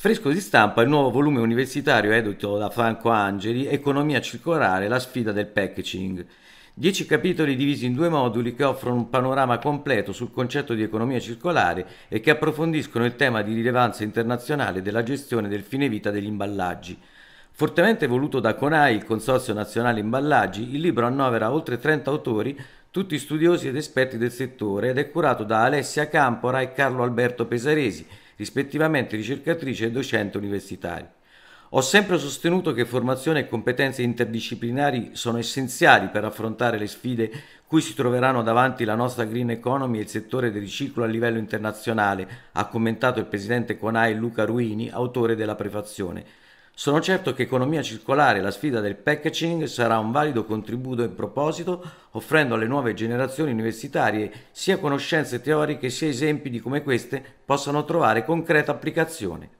Fresco di stampa il nuovo volume universitario edito da Franco Angeli, Economia circolare, la sfida del packaging. Dieci capitoli divisi in due moduli che offrono un panorama completo sul concetto di economia circolare e che approfondiscono il tema di rilevanza internazionale della gestione del fine vita degli imballaggi. Fortemente voluto da CONAI, il Consorzio Nazionale Imballaggi, il libro annovera oltre 30 autori, tutti studiosi ed esperti del settore, ed è curato da Alessia Campora e Carlo Alberto Pesaresi, rispettivamente ricercatrice e docente universitario. Ho sempre sostenuto che formazione e competenze interdisciplinari sono essenziali per affrontare le sfide cui si troveranno davanti la nostra green economy e il settore del riciclo a livello internazionale, ha commentato il presidente Conai Luca Ruini, autore della prefazione sono certo che economia circolare e la sfida del packaging sarà un valido contributo in proposito, offrendo alle nuove generazioni universitarie sia conoscenze teoriche sia esempi di come queste possano trovare concreta applicazione.